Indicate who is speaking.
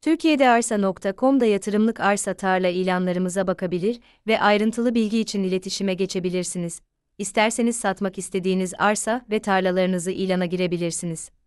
Speaker 1: Türkiye'de arsa.com'da yatırımlık arsa tarla ilanlarımıza bakabilir ve ayrıntılı bilgi için iletişime geçebilirsiniz. İsterseniz satmak istediğiniz arsa ve tarlalarınızı ilana girebilirsiniz.